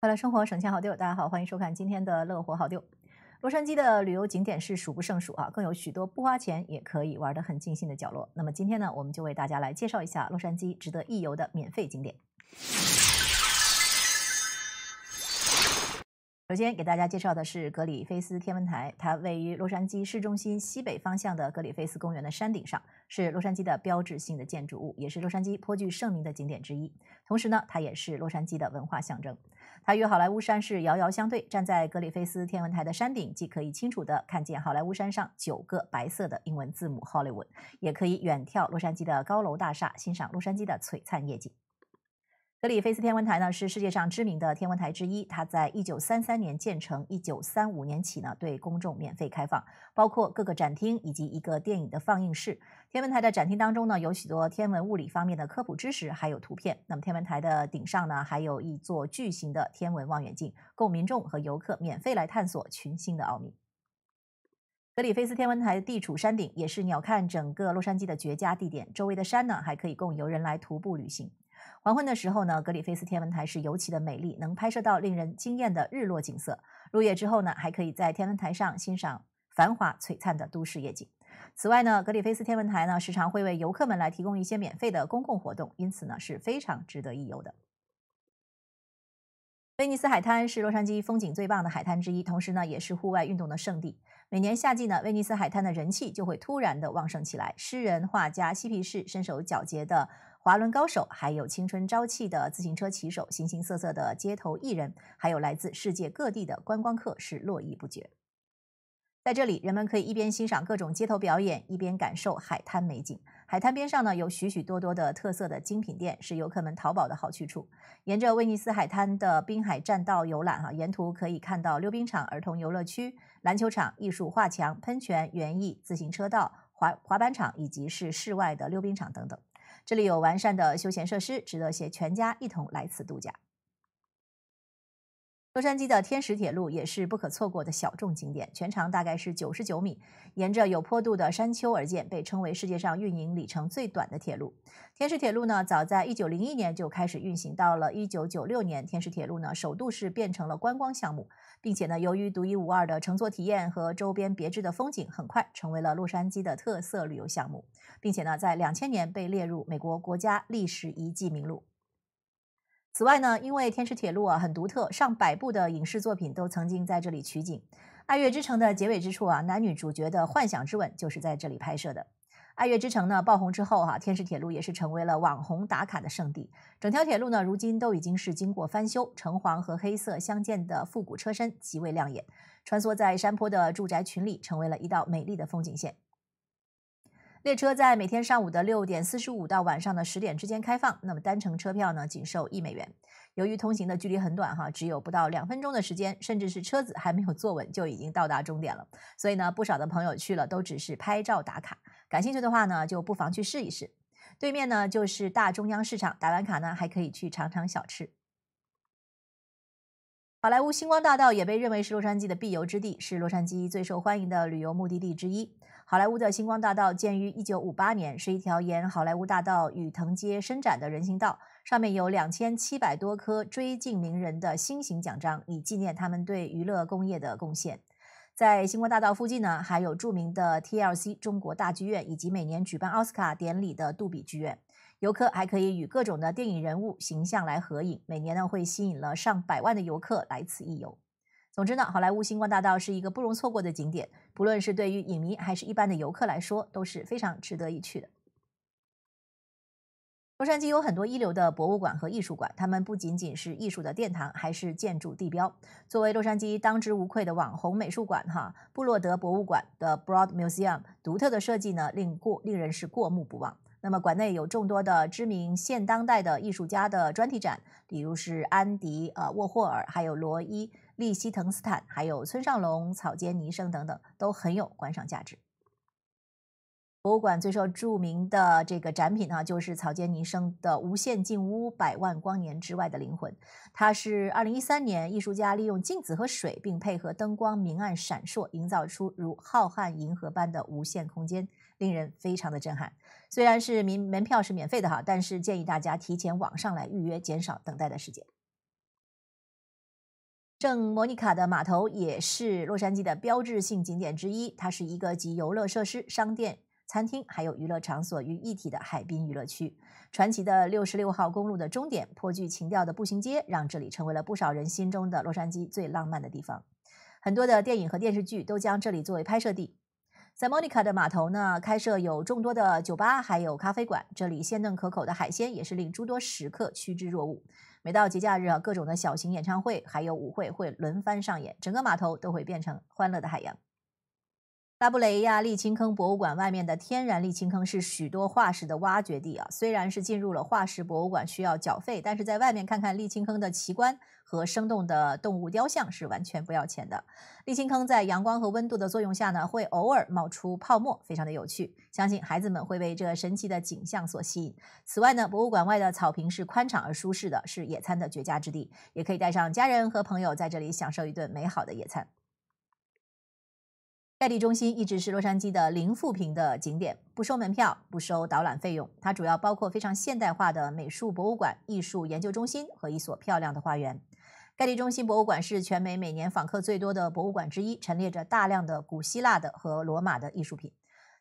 快乐生活省钱好丢，大家好，欢迎收看今天的乐活好丢。洛杉矶的旅游景点是数不胜数啊，更有许多不花钱也可以玩的很尽兴的角落。那么今天呢，我们就为大家来介绍一下洛杉矶值得一游的免费景点。首先给大家介绍的是格里菲斯天文台，它位于洛杉矶市中心西北方向的格里菲斯公园的山顶上，是洛杉矶的标志性的建筑物，也是洛杉矶颇具盛名的景点之一。同时呢，它也是洛杉矶的文化象征。它与好莱坞山是遥遥相对，站在格里菲斯天文台的山顶，既可以清楚地看见好莱坞山上九个白色的英文字母 Hollywood，也可以远眺洛杉矶的高楼大厦，欣赏洛杉矶的璀璨夜景。格里菲斯天文台呢是世界上知名的天文台之一，它在1933年建成，1935年起呢对公众免费开放，包括各个展厅以及一个电影的放映室。天文台的展厅当中呢有许多天文物理方面的科普知识，还有图片。那么天文台的顶上呢还有一座巨型的天文望远镜，供民众和游客免费来探索群星的奥秘。格里菲斯天文台地处山顶，也是鸟瞰整个洛杉矶的绝佳地点。周围的山呢还可以供游人来徒步旅行。黄昏的时候呢，格里菲斯天文台是尤其的美丽，能拍摄到令人惊艳的日落景色。入夜之后呢，还可以在天文台上欣赏繁华璀璨的都市夜景。此外呢，格里菲斯天文台呢，时常会为游客们来提供一些免费的公共活动，因此呢，是非常值得一游的。威尼斯海滩是洛杉矶风景最棒的海滩之一，同时呢，也是户外运动的圣地。每年夏季呢，威尼斯海滩的人气就会突然的旺盛起来。诗人、画家、嬉皮士，身手矫捷的。滑轮高手，还有青春朝气的自行车骑手，形形色色的街头艺人，还有来自世界各地的观光客是络绎不绝。在这里，人们可以一边欣赏各种街头表演，一边感受海滩美景。海滩边上呢，有许许多多的特色的精品店，是游客们淘宝的好去处。沿着威尼斯海滩的滨海栈道游览，哈，沿途可以看到溜冰场、儿童游乐区、篮球场、艺术画墙、喷泉、园艺、自行车道、滑滑板场，以及是室外的溜冰场等等。这里有完善的休闲设施，值得携全家一同来此度假。洛杉矶的天使铁路也是不可错过的小众景点，全长大概是九十九米，沿着有坡度的山丘而建，被称为世界上运营里程最短的铁路。天使铁路呢，早在一九零一年就开始运行，到了一九九六年，天使铁路呢首度是变成了观光项目，并且呢，由于独一无二的乘坐体验和周边别致的风景，很快成为了洛杉矶的特色旅游项目，并且呢，在两千年被列入美国国家历史遗迹名录。此外呢，因为天池铁路啊很独特，上百部的影视作品都曾经在这里取景，《爱乐之城》的结尾之处啊，男女主角的幻想之吻就是在这里拍摄的。《爱乐之城》呢爆红之后哈，天池铁路也是成为了网红打卡的圣地。整条铁路呢如今都已经是经过翻修，橙黄和黑色相间的复古车身极为亮眼，穿梭在山坡的住宅群里，成为了一道美丽的风景线。列车在每天上午的六点四十五到晚上的十点之间开放，那么单程车票呢仅售一美元。由于通行的距离很短，哈，只有不到两分钟的时间，甚至是车子还没有坐稳就已经到达终点了。所以呢，不少的朋友去了都只是拍照打卡。感兴趣的话呢，就不妨去试一试。对面呢就是大中央市场，打完卡呢还可以去尝尝小吃。好莱坞星光大道也被认为是洛杉矶的必游之地，是洛杉矶最受欢迎的旅游目的地之一。好莱坞的星光大道建于1958年，是一条沿好莱坞大道与藤街伸展的人行道，上面有2700多颗追敬名人的新形奖章，以纪念他们对娱乐工业的贡献。在星光大道附近呢，还有著名的 TLC 中国大剧院以及每年举办奥斯卡典礼的杜比剧院。游客还可以与各种的电影人物形象来合影，每年呢会吸引了上百万的游客来此一游。总之呢，好莱坞星光大道是一个不容错过的景点，不论是对于影迷还是一般的游客来说都是非常值得一去的。洛杉矶有很多一流的博物馆和艺术馆，它们不仅仅是艺术的殿堂，还是建筑地标。作为洛杉矶当之无愧的网红美术馆，哈布洛德博物馆的 Broad Museum 独特的设计呢，令过令人是过目不忘。那么馆内有众多的知名现当代的艺术家的专题展，比如是安迪呃沃霍尔，还有罗伊。利希滕斯坦，还有村上隆、草间弥生等等，都很有观赏价值。博物馆最受著名的这个展品呢，就是草间弥生的《无限镜屋：百万光年之外的灵魂》。它是二零一三年，艺术家利用镜子和水，并配合灯光明暗闪烁，营造出如浩瀚银河般的无限空间，令人非常的震撼。虽然是免门票是免费的哈，但是建议大家提前网上来预约，减少等待的时间。圣莫妮卡的码头也是洛杉矶的标志性景点之一。它是一个集游乐设施、商店、餐厅，还有娱乐场所于一体的海滨娱乐区。传奇的六十六号公路的终点，颇具情调的步行街，让这里成为了不少人心中的洛杉矶最浪漫的地方。很多的电影和电视剧都将这里作为拍摄地。在 Monica 的码头呢，开设有众多的酒吧，还有咖啡馆。这里鲜嫩可口的海鲜也是令诸多食客趋之若鹜。每到节假日啊，各种的小型演唱会，还有舞会会轮番上演，整个码头都会变成欢乐的海洋。拉布雷亚沥青坑博物馆外面的天然沥青坑是许多化石的挖掘地啊。虽然是进入了化石博物馆需要缴费，但是在外面看看沥青坑的奇观和生动的动物雕像，是完全不要钱的。沥青坑在阳光和温度的作用下呢，会偶尔冒出泡沫，非常的有趣。相信孩子们会被这神奇的景象所吸引。此外呢，博物馆外的草坪是宽敞而舒适的，是野餐的绝佳之地，也可以带上家人和朋友在这里享受一顿美好的野餐。盖蒂中心一直是洛杉矶的零负评的景点，不收门票，不收导览费用。它主要包括非常现代化的美术博物馆、艺术研究中心和一所漂亮的花园。盖蒂中心博物馆是全美每年访客最多的博物馆之一，陈列着大量的古希腊的和罗马的艺术品，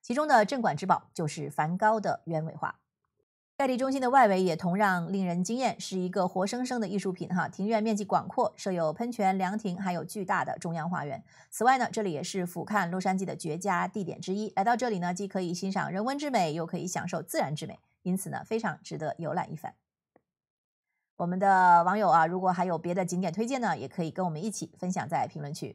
其中的镇馆之宝就是梵高的《鸢尾花》。盖蒂中心的外围也同样令人惊艳，是一个活生生的艺术品哈。庭院面积广阔，设有喷泉、凉亭，还有巨大的中央花园。此外呢，这里也是俯瞰洛杉矶的绝佳地点之一。来到这里呢，既可以欣赏人文之美，又可以享受自然之美，因此呢，非常值得游览一番。我们的网友啊，如果还有别的景点推荐呢，也可以跟我们一起分享在评论区。